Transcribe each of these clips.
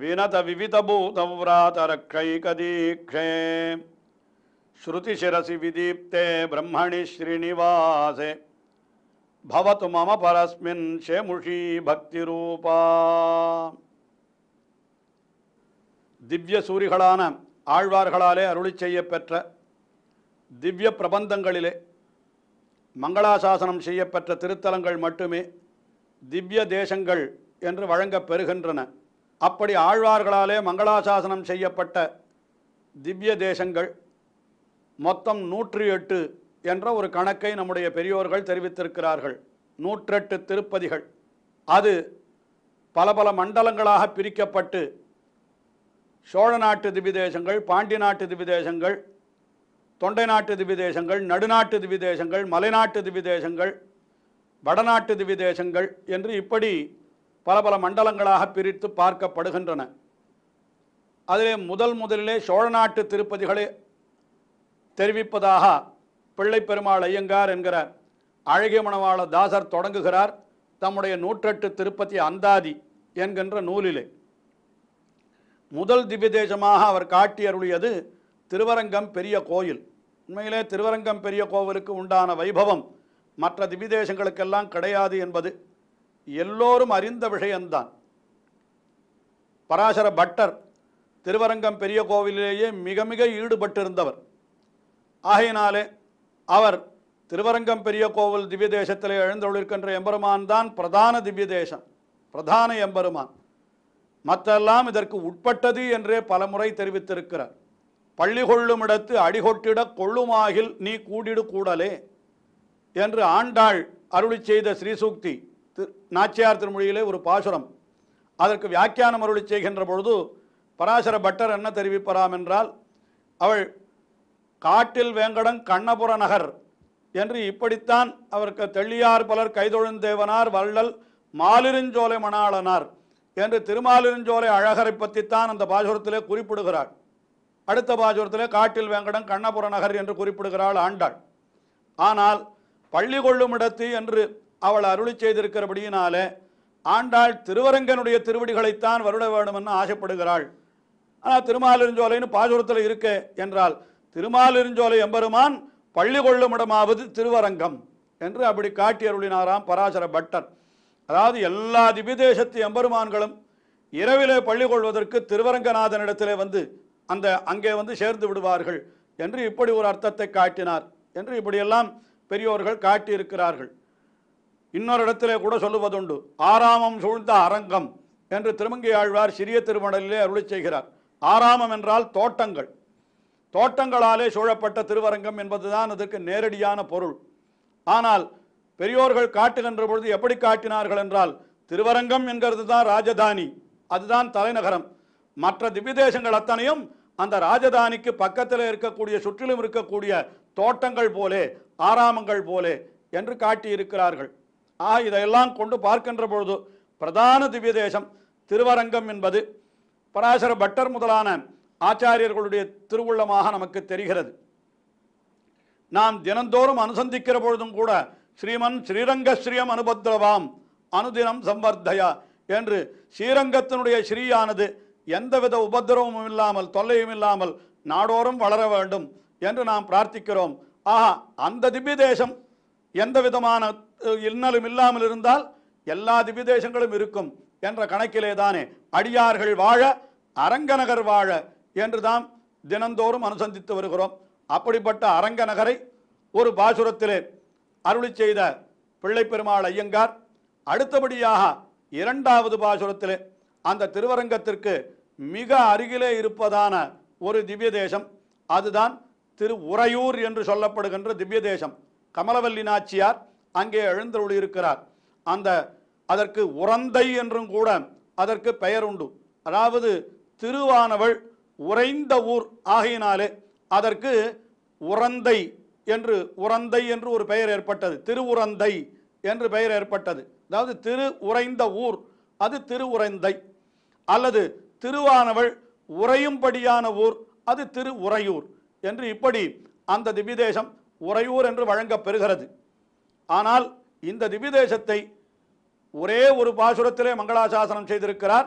వినత ஸ்ருதிசிரசி விதீப்தே பிரம்மணி ஸ்ரீனிவாசே பவத்து மம பரஸ்மின் ஷேமுஷி பக்தி ரூபா திவ்ய சூரிகளான ஆழ்வார்களாலே அருளி செய்யப்பெற்ற திவ்ய பிரபந்தங்களிலே மங்களாசாசனம் செய்யப்பெற்ற திருத்தலங்கள் மட்டுமே திவ்ய தேசங்கள் என்று வழங்கப் பெறுகின்றன அப்படி ஆழ்வார்களாலே மங்களாசாசனம் செய்யப்பட்ட திவ்ய தேசங்கள் மொத்தம் நூற்றி எட்டு என்ற ஒரு கணக்கை நம்முடைய பெரியோர்கள் தெரிவித்திருக்கிறார்கள் நூற்றெட்டு திருப்பதிகள் அது பல பல மண்டலங்களாக பிரிக்கப்பட்டு சோழ நாட்டு திவிதேசங்கள் பாண்டி நாட்டு திவிதேசங்கள் தொண்டை நாட்டு திவிதேசங்கள் நடுநாட்டு திவிதேசங்கள் மலைநாட்டு திவிதேசங்கள் வடநாட்டு திவிதேசங்கள் என்று இப்படி பல பல மண்டலங்களாக பிரித்து பார்க்கப்படுகின்றன அதிலே முதல் முதலிலே சோழ நாட்டு திருப்பதிகளை தெரிவிப்பதாக பிள்ளை பெருமாள் ஐயங்கார் என்கிற அழகிய மணவாள தாசர் தொடங்குகிறார் தம்முடைய நூற்றெட்டு திருப்பதி அந்தாதி என்கின்ற நூலிலே முதல் தேசமாக அவர் காட்டி அருளியது திருவரங்கம் பெரிய கோயில் உண்மையிலே திருவரங்கம் பெரிய கோவிலுக்கு உண்டான வைபவம் மற்ற தேசங்களுக்கெல்லாம் கிடையாது என்பது எல்லோரும் அறிந்த விஷயம்தான் பராசர பட்டர் திருவரங்கம் பெரிய கோவிலிலேயே மிக மிக ஈடுபட்டிருந்தவர் ஆகையினாலே அவர் திருவரங்கம் பெரிய கோவில் திவ்ய தேசத்தில் எழுந்தொழிருக்கின்ற எம்பெருமான் தான் பிரதான திவ்ய தேசம் பிரதான எம்பெருமான் மற்றெல்லாம் இதற்கு உட்பட்டது என்றே பலமுறை தெரிவித்திருக்கிறார் பள்ளி கொள்ளும் இடத்து அடிகொட்டிட கொள்ளுமாகில் நீ கூடிடு கூடலே என்று ஆண்டாள் அருளி செய்த ஸ்ரீசூக்தி திரு நாச்சியார் திருமொழியிலே ஒரு பாசுரம் அதற்கு வியாக்கியானம் அருளி செய்கின்ற பொழுது பராசர பட்டர் என்ன தெரிவிப்பராம் என்றால் அவள் காட்டில் வேங்கடம் கண்ணபுர நகர் என்று இப்படித்தான் அவருக்கு தெள்ளியார் பலர் கைதொழுந்தேவனார் வள்ளல் மாலிருஞ்சோலை மணாளனார் என்று திருமாலிருஞ்சோலை அழகரை பற்றித்தான் அந்த பாசுரத்திலே குறிப்பிடுகிறாள் அடுத்த பாசுரத்திலே காட்டில் வேங்கடம் கண்ணபுர நகர் என்று குறிப்பிடுகிறாள் ஆண்டாள் ஆனால் பள்ளி கொள்ளும் இடத்து என்று அவள் அருளி செய்திருக்கிறபடியினால ஆண்டாள் திருவரங்கனுடைய திருவடிகளைத்தான் வருட வேணும்னு ஆசைப்படுகிறாள் ஆனால் திருமாலிருஞ்சோலைன்னு பாசுரத்தில் இருக்க என்றால் திருமாலிருஞ்சோலை எம்பெருமான் பள்ளி கொள்ளுமிடமாவது திருவரங்கம் என்று அப்படி காட்டி அருளினாராம் பராசர பட்டர் அதாவது எல்லா திபிதேசத்து எம்பெருமான்களும் இரவிலே பள்ளி கொள்வதற்கு திருவரங்கநாதனிடத்திலே வந்து அந்த அங்கே வந்து சேர்ந்து விடுவார்கள் என்று இப்படி ஒரு அர்த்தத்தை காட்டினார் என்று இப்படியெல்லாம் பெரியோர்கள் காட்டியிருக்கிறார்கள் இன்னொரு இடத்திலே கூட சொல்லுவதுண்டு ஆறாமம் சூழ்ந்த அரங்கம் என்று ஆழ்வார் சிறிய திருமணலிலே அருளை செய்கிறார் ஆறாமம் என்றால் தோட்டங்கள் தோட்டங்களாலே சூழப்பட்ட திருவரங்கம் என்பதுதான் அதற்கு நேரடியான பொருள் ஆனால் பெரியோர்கள் காட்டுகின்ற பொழுது எப்படி காட்டினார்கள் என்றால் திருவரங்கம் என்கிறது தான் ராஜதானி அதுதான் தலைநகரம் மற்ற திவ்யதேசங்கள் அத்தனையும் அந்த ராஜதானிக்கு பக்கத்தில் இருக்கக்கூடிய சுற்றிலும் இருக்கக்கூடிய தோட்டங்கள் போலே ஆராமங்கள் போலே என்று காட்டியிருக்கிறார்கள் ஆ இதையெல்லாம் கொண்டு பார்க்கின்ற பொழுது பிரதான திவ்ய தேசம் திருவரங்கம் என்பது பராசர பட்டர் முதலான ஆச்சாரியர்களுடைய திருவுள்ளமாக நமக்கு தெரிகிறது நாம் தினந்தோறும் அனுசந்திக்கிற பொழுதும் கூட ஸ்ரீமன் ஸ்ரீரங்கஸ்ரீயம் அனுபத்ரவாம் அனுதினம் சம்பர்தயா என்று ஸ்ரீரங்கத்தினுடைய ஸ்ரீயானது எந்தவித உபத்திரவமும் இல்லாமல் தொல்லையும் இல்லாமல் நாடோறும் வளர வேண்டும் என்று நாம் பிரார்த்திக்கிறோம் ஆஹா அந்த திவ்ய தேசம் எந்த விதமான இன்னலும் இல்லாமல் இருந்தால் எல்லா திவ்யதேசங்களும் இருக்கும் என்ற கணக்கிலே தானே அடியார்கள் வாழ அரங்கநகர் வாழ என்று தாம் தினந்தோறும் அனுசந்தித்து வருகிறோம் அப்படிப்பட்ட அரங்கநகரை ஒரு பாசுரத்திலே அருளி செய்த பிள்ளை பெருமாள் ஐயங்கார் அடுத்தபடியாக இரண்டாவது பாசுரத்திலே அந்த திருவரங்கத்திற்கு மிக அருகிலே இருப்பதான ஒரு திவ்ய தேசம் அதுதான் திரு உறையூர் என்று சொல்லப்படுகின்ற திவ்ய தேசம் கமலவல்லி நாச்சியார் அங்கே எழுந்தருளி இருக்கிறார் அந்த அதற்கு உரந்தை என்றும் கூட அதற்கு பெயர் உண்டு அதாவது திருவானவள் உறைந்த ஊர் ஆகையினாலே அதற்கு உரந்தை என்று உரந்தை என்று ஒரு பெயர் ஏற்பட்டது திருவுரந்தை என்று பெயர் ஏற்பட்டது அதாவது திரு உறைந்த ஊர் அது திருவுரைந்தை அல்லது திருவானவள் உறையும்படியான ஊர் அது திரு உறையூர் என்று இப்படி அந்த திவ்யதேசம் உறையூர் என்று வழங்கப்பெறுகிறது ஆனால் இந்த திவிதேசத்தை ஒரே ஒரு பாசுரத்திலே மங்களாசாசனம் செய்திருக்கிறார்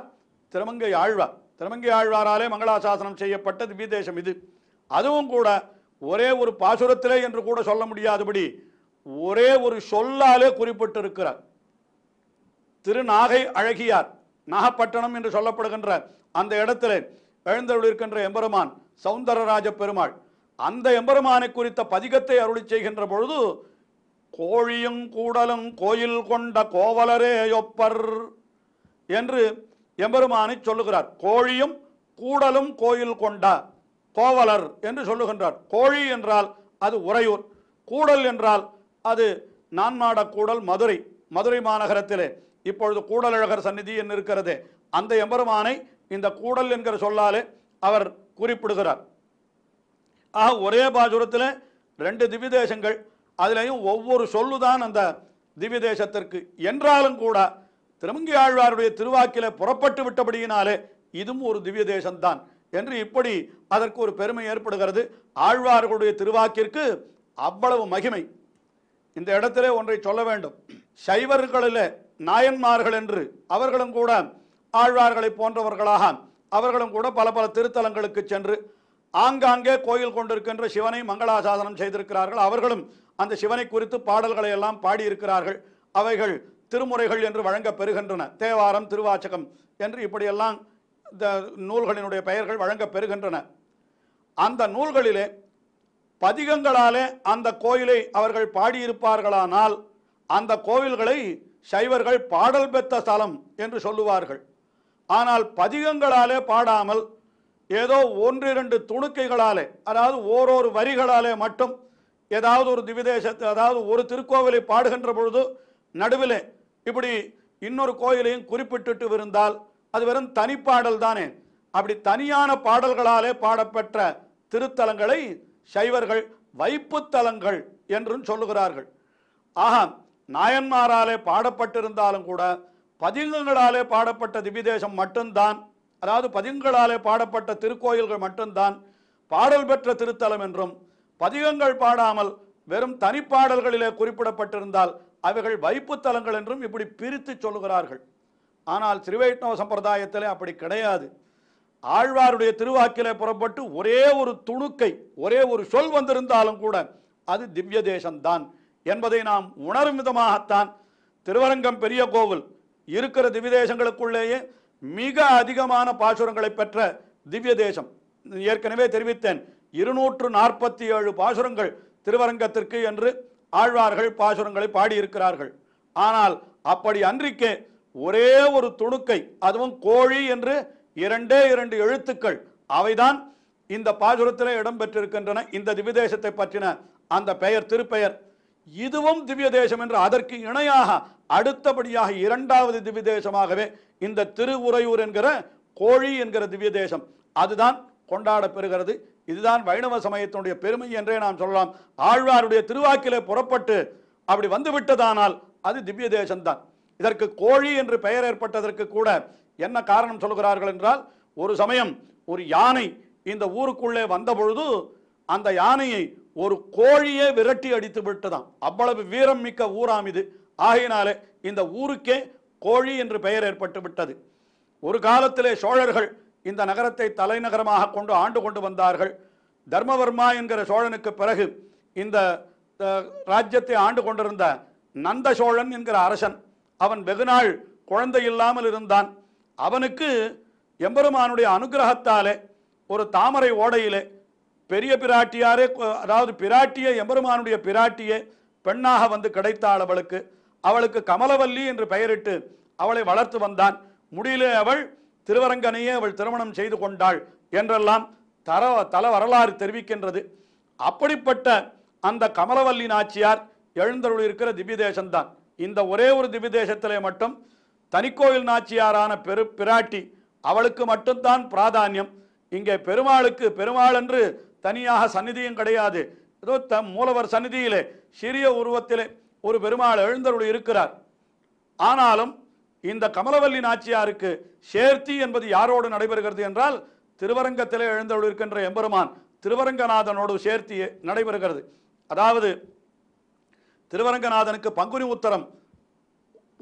திருமங்கை ஆழ்வார் திருமங்கை ஆழ்வாராலே மங்களாசாசனம் செய்யப்பட்ட திவிதேசம் இது அதுவும் கூட ஒரே ஒரு பாசுரத்திலே என்று கூட சொல்ல முடியாதபடி ஒரே ஒரு சொல்லாலே குறிப்பிட்டிருக்கிறார் திருநாகை அழகியார் நாகப்பட்டினம் என்று சொல்லப்படுகின்ற அந்த இடத்துல எழுந்தருளிருக்கின்ற எம்பெருமான் சவுந்தரராஜ பெருமாள் அந்த எம்பெருமானை குறித்த பதிகத்தை அருளி செய்கின்ற பொழுது கோழியும் கூடலும் கோயில் கொண்ட கோவலரே ஒப்பர் என்று எம்பெருமானை சொல்லுகிறார் கோழியும் கூடலும் கோயில் கொண்ட கோவலர் என்று சொல்லுகின்றார் கோழி என்றால் அது உறையூர் கூடல் என்றால் அது நான்மாட கூடல் மதுரை மதுரை மாநகரத்திலே இப்பொழுது கூடலழகர் சந்நிதி என்று இருக்கிறது அந்த எம்பெருமானை இந்த கூடல் என்கிற சொல்லாலே அவர் குறிப்பிடுகிறார் ஆக ஒரே பாசுரத்தில் ரெண்டு திவ்ய தேசங்கள் அதுலேயும் ஒவ்வொரு சொல்லுதான் அந்த திவ்ய தேசத்திற்கு என்றாலும் கூட திருமங்கி ஆழ்வாருடைய திருவாக்கில புறப்பட்டு விட்டபடியினாலே இதுவும் ஒரு திவ்ய தேசம்தான் என்று இப்படி அதற்கு ஒரு பெருமை ஏற்படுகிறது ஆழ்வார்களுடைய திருவாக்கிற்கு அவ்வளவு மகிமை இந்த இடத்திலே ஒன்றை சொல்ல வேண்டும் சைவர்களில் நாயன்மார்கள் என்று அவர்களும் கூட ஆழ்வார்களை போன்றவர்களாக அவர்களும் கூட பல பல திருத்தலங்களுக்கு சென்று ஆங்காங்கே கோயில் கொண்டிருக்கின்ற சிவனை மங்களாசாசனம் செய்திருக்கிறார்கள் அவர்களும் அந்த சிவனை குறித்து பாடல்களை எல்லாம் பாடியிருக்கிறார்கள் அவைகள் திருமுறைகள் என்று வழங்க பெறுகின்றன தேவாரம் திருவாச்சகம் என்று இப்படியெல்லாம் இந்த நூல்களினுடைய பெயர்கள் வழங்க பெறுகின்றன அந்த நூல்களிலே பதிகங்களாலே அந்த கோயிலை அவர்கள் பாடியிருப்பார்களானால் அந்த கோயில்களை சைவர்கள் பாடல் பெற்ற ஸ்தலம் என்று சொல்லுவார்கள் ஆனால் பதிகங்களாலே பாடாமல் ஏதோ ஒன்று இரண்டு துணுக்கைகளாலே அதாவது ஓரொரு வரிகளாலே மட்டும் ஏதாவது ஒரு திவிதேசத்தை அதாவது ஒரு திருக்கோவிலை பாடுகின்ற பொழுது நடுவில் இப்படி இன்னொரு கோயிலையும் குறிப்பிட்டுட்டு இருந்தால் அது வெறும் தனிப்பாடல் தானே அப்படி தனியான பாடல்களாலே பாடப்பெற்ற திருத்தலங்களை சைவர்கள் வைப்புத்தலங்கள் என்றும் சொல்லுகிறார்கள் ஆக நாயன்மாராலே பாடப்பட்டிருந்தாலும் கூட பதிகங்களாலே பாடப்பட்ட திவிதேசம் மட்டும்தான் அதாவது பதிகங்களாலே பாடப்பட்ட திருக்கோயில்கள் மட்டும்தான் பாடல் பெற்ற திருத்தலம் என்றும் பதிகங்கள் பாடாமல் வெறும் தனிப்பாடல்களிலே குறிப்பிடப்பட்டிருந்தால் அவைகள் வைப்பு தலங்கள் என்றும் இப்படி பிரித்து சொல்லுகிறார்கள் ஆனால் திருவைஷ்ணவ சம்பிரதாயத்தில் அப்படி கிடையாது ஆழ்வாருடைய திருவாக்கிலே புறப்பட்டு ஒரே ஒரு துணுக்கை ஒரே ஒரு சொல் வந்திருந்தாலும் கூட அது திவ்ய தேசம்தான் என்பதை நாம் உணரும் விதமாகத்தான் திருவரங்கம் பெரிய கோவில் இருக்கிற திவ்ய தேசங்களுக்குள்ளேயே மிக அதிகமான பாசுரங்களை பெற்ற திவ்ய தேசம் ஏற்கனவே தெரிவித்தேன் இருநூற்று நாற்பத்தி ஏழு பாசுரங்கள் திருவரங்கத்திற்கு என்று ஆழ்வார்கள் பாசுரங்களை பாடியிருக்கிறார்கள் ஆனால் அப்படி அன்றிக்கே ஒரே ஒரு துணுக்கை அதுவும் கோழி என்று இரண்டே இரண்டு எழுத்துக்கள் அவைதான் இந்த பாசுரத்தில் இடம்பெற்றிருக்கின்றன இந்த தேசத்தை பற்றின அந்த பெயர் திருப்பெயர் இதுவும் திவ்ய தேசம் என்று அதற்கு இணையாக அடுத்தபடியாக இரண்டாவது திவ்ய தேசமாகவே இந்த உறையூர் என்கிற கோழி என்கிற திவ்ய தேசம் அதுதான் கொண்டாடப்பெறுகிறது இதுதான் வைணவ சமயத்தினுடைய பெருமை என்றே நாம் சொல்லலாம் ஆழ்வாருடைய திருவாக்கிலே புறப்பட்டு அப்படி வந்துவிட்டதானால் அது திவ்ய தேசம்தான் இதற்கு கோழி என்று பெயர் ஏற்பட்டதற்கு கூட என்ன காரணம் சொல்கிறார்கள் என்றால் ஒரு சமயம் ஒரு யானை இந்த ஊருக்குள்ளே வந்தபொழுது அந்த யானையை ஒரு கோழியே விரட்டி அடித்து விட்டுதான் அவ்வளவு வீரம் மிக்க ஊராம் இது ஆகையினாலே இந்த ஊருக்கே கோழி என்று பெயர் ஏற்பட்டு விட்டது ஒரு காலத்திலே சோழர்கள் இந்த நகரத்தை தலைநகரமாக கொண்டு ஆண்டு கொண்டு வந்தார்கள் தர்மவர்மா என்கிற சோழனுக்கு பிறகு இந்த ராஜ்யத்தை ஆண்டு கொண்டிருந்த நந்த சோழன் என்கிற அரசன் அவன் வெகுநாள் குழந்தை இல்லாமல் இருந்தான் அவனுக்கு எம்பெருமானுடைய அனுகிரகத்தாலே ஒரு தாமரை ஓடையிலே பெரிய பிராட்டியாரே அதாவது பிராட்டியை எம்பெருமானுடைய பிராட்டியே பெண்ணாக வந்து கிடைத்தாள் அவளுக்கு அவளுக்கு கமலவல்லி என்று பெயரிட்டு அவளை வளர்த்து வந்தான் முடியிலே அவள் திருவரங்கனையே அவள் திருமணம் செய்து கொண்டாள் என்றெல்லாம் தர தல வரலாறு தெரிவிக்கின்றது அப்படிப்பட்ட அந்த கமலவல்லி நாச்சியார் எழுந்தருள் இருக்கிற தேசம்தான் இந்த ஒரே ஒரு தேசத்திலே மட்டும் தனிக்கோயில் நாச்சியாரான பெரு பிராட்டி அவளுக்கு மட்டும்தான் பிராதானியம் இங்கே பெருமாளுக்கு பெருமாள் என்று தனியாக சந்நிதியும் கிடையாது ஏதோ த மூலவர் சந்நிதியிலே சிறிய உருவத்திலே ஒரு பெருமாள் எழுந்தருள் இருக்கிறார் ஆனாலும் இந்த கமலவல்லி நாச்சியாருக்கு சேர்த்தி என்பது யாரோடு நடைபெறுகிறது என்றால் திருவரங்கத்திலே எழுந்தருள் இருக்கின்ற எம்பெருமான் திருவரங்கநாதனோடு சேர்த்தி நடைபெறுகிறது அதாவது திருவரங்கநாதனுக்கு பங்குனி உத்தரம்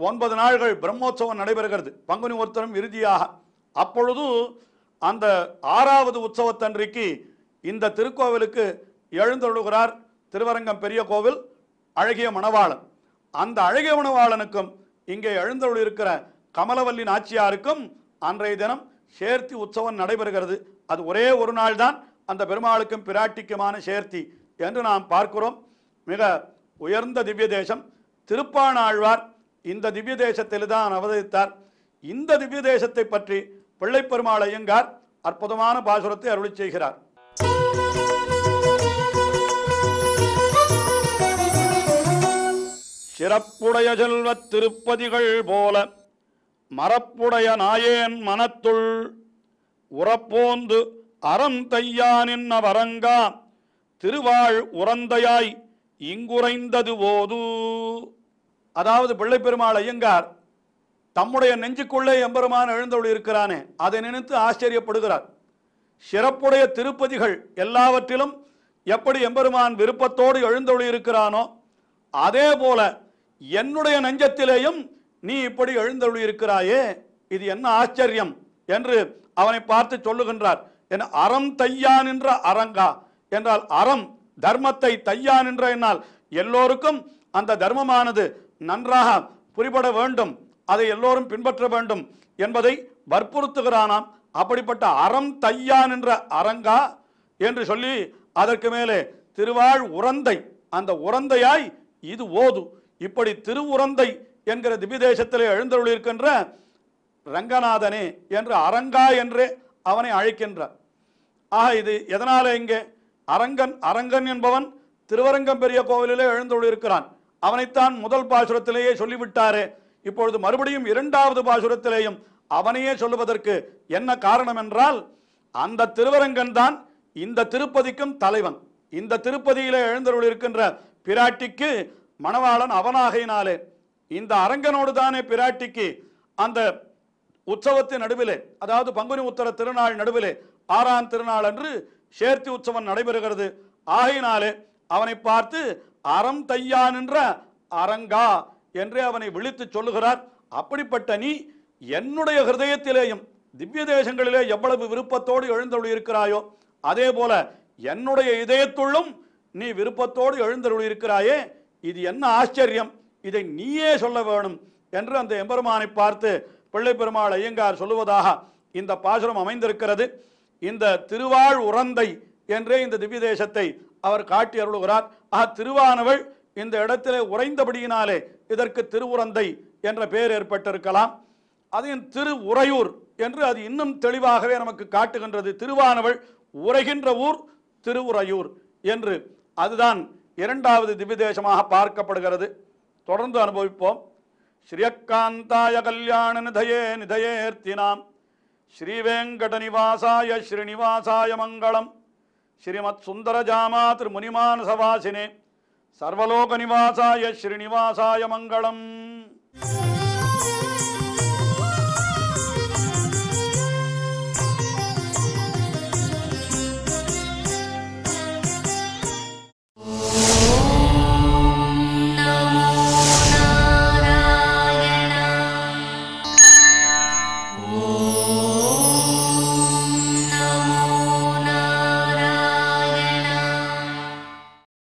ஒன்பது நாள்கள் பிரம்மோற்சவம் நடைபெறுகிறது பங்குனி உத்தரம் இறுதியாக அப்பொழுது அந்த ஆறாவது உற்சவத்தன்றைக்கு இந்த திருக்கோவிலுக்கு எழுந்தொழுகிறார் திருவரங்கம் பெரிய கோவில் அழகிய மணவாளன் அந்த அழகிய மணவாளனுக்கும் இங்கே எழுந்தொழு இருக்கிற கமலவல்லி நாச்சியாருக்கும் அன்றைய தினம் சேர்த்தி உற்சவம் நடைபெறுகிறது அது ஒரே ஒரு நாள் தான் அந்த பெருமாளுக்கும் பிராட்டிக்குமான சேர்த்தி என்று நாம் பார்க்கிறோம் மிக உயர்ந்த திவ்ய தேசம் திருப்பாணாழ்வார் இந்த திவ்ய தேசத்தில் தான் அவதரித்தார் இந்த திவ்ய தேசத்தை பற்றி பிள்ளைப்பெருமாள் ஐயங்கார் அற்புதமான பாசுரத்தை அருளி செய்கிறார் சிறப்புடைய செல்வத் திருப்பதிகள் போல மரப்புடைய நாயேன் மனத்துள் உறப்போந்து அறம் தையானின்ன வரங்கா திருவாழ் உறந்தையாய் இங்குரைந்தது போது அதாவது பிள்ளை பெருமாள் ஐயங்கார் தம்முடைய நெஞ்சுக்குள்ளே எம்பெருமான் எழுந்தவள் இருக்கிறானே அதை நினைத்து ஆச்சரியப்படுகிறார் சிறப்புடைய திருப்பதிகள் எல்லாவற்றிலும் எப்படி எம்பெருமான் விருப்பத்தோடு எழுந்தொழி இருக்கிறானோ அதே போல என்னுடைய நெஞ்சத்திலேயும் நீ இப்படி எழுந்தொழி இருக்கிறாயே இது என்ன ஆச்சரியம் என்று அவனை பார்த்து சொல்லுகின்றார் என் அறம் தையா நின்ற அரங்கா என்றால் அறம் தர்மத்தை தையா நின்ற என்னால் எல்லோருக்கும் அந்த தர்மமானது நன்றாக புரிபட வேண்டும் அதை எல்லோரும் பின்பற்ற வேண்டும் என்பதை வற்புறுத்துகிறானாம் அப்படிப்பட்ட அறம் தையான் என்ற அரங்கா என்று சொல்லி அதற்கு மேலே திருவாழ் உரந்தை அந்த உரந்தையாய் இது ஓது இப்படி திருவுரந்தை என்கிற திபிதேசத்திலே எழுந்தருளிருக்கின்ற ரங்கநாதனே என்று அரங்கா என்றே அவனை அழைக்கின்றார் ஆக இது எதனால் இங்கே அரங்கன் அரங்கன் என்பவன் திருவரங்கம் பெரிய கோவிலிலே இருக்கிறான் அவனைத்தான் முதல் பாசுரத்திலேயே சொல்லிவிட்டாரே இப்பொழுது மறுபடியும் இரண்டாவது பாசுரத்திலேயும் அவனையே சொல்லுவதற்கு என்ன காரணம் என்றால் அந்த திருவரங்கன் தான் இந்த திருப்பதிக்கும் தலைவன் இந்த திருப்பதியிலே எழுந்தருள் இருக்கின்ற பிராட்டிக்கு மணவாளன் அவனாகையினாலே இந்த அரங்கனோடு தானே பிராட்டிக்கு அந்த உற்சவத்தின் நடுவிலே அதாவது பங்குனி உத்தர திருநாள் நடுவிலே ஆறாம் திருநாள் அன்று சேர்த்தி உற்சவம் நடைபெறுகிறது ஆகையினாலே அவனை பார்த்து அறம் தையான் என்ற அரங்கா என்று அவனை விழித்து சொல்லுகிறார் அப்படிப்பட்ட நீ என்னுடைய ஹிருதயத்திலேயும் திவ்ய தேசங்களிலே எவ்வளவு விருப்பத்தோடு எழுந்தருள் இருக்கிறாயோ அதே போல என்னுடைய இதயத்துள்ளும் நீ விருப்பத்தோடு எழுந்தருள் இருக்கிறாயே இது என்ன ஆச்சரியம் இதை நீயே சொல்ல வேணும் என்று அந்த எம்பெருமானை பார்த்து பிள்ளை பெருமாள் ஐயங்கார் சொல்லுவதாக இந்த பாசுரம் அமைந்திருக்கிறது இந்த திருவாழ் உறந்தை என்றே இந்த திவ்ய தேசத்தை அவர் காட்டி அருளுகிறார் ஆக திருவானவள் இந்த இடத்திலே உறைந்தபடியினாலே இதற்கு திருவுரந்தை என்ற பெயர் ஏற்பட்டிருக்கலாம் அதையும் திரு உறையூர் என்று அது இன்னும் தெளிவாகவே நமக்கு காட்டுகின்றது திருவானவள் உரைகின்ற ஊர் திருவுறையூர் என்று அதுதான் இரண்டாவது திவ்யதேசமாக பார்க்கப்படுகிறது தொடர்ந்து அனுபவிப்போம் ஸ்ரீயக்காந்தாய கல்யாண நிதயே நிதயேர்த்தினாம் ஸ்ரீவேங்கடநிவாசாய ஸ்ரீனிவாசாய மங்களம் ஸ்ரீமத் சுந்தரஜாமா சவாசினே சர்வலோக நிவாசாய ஸ்ரீனிவாசாய மங்களம்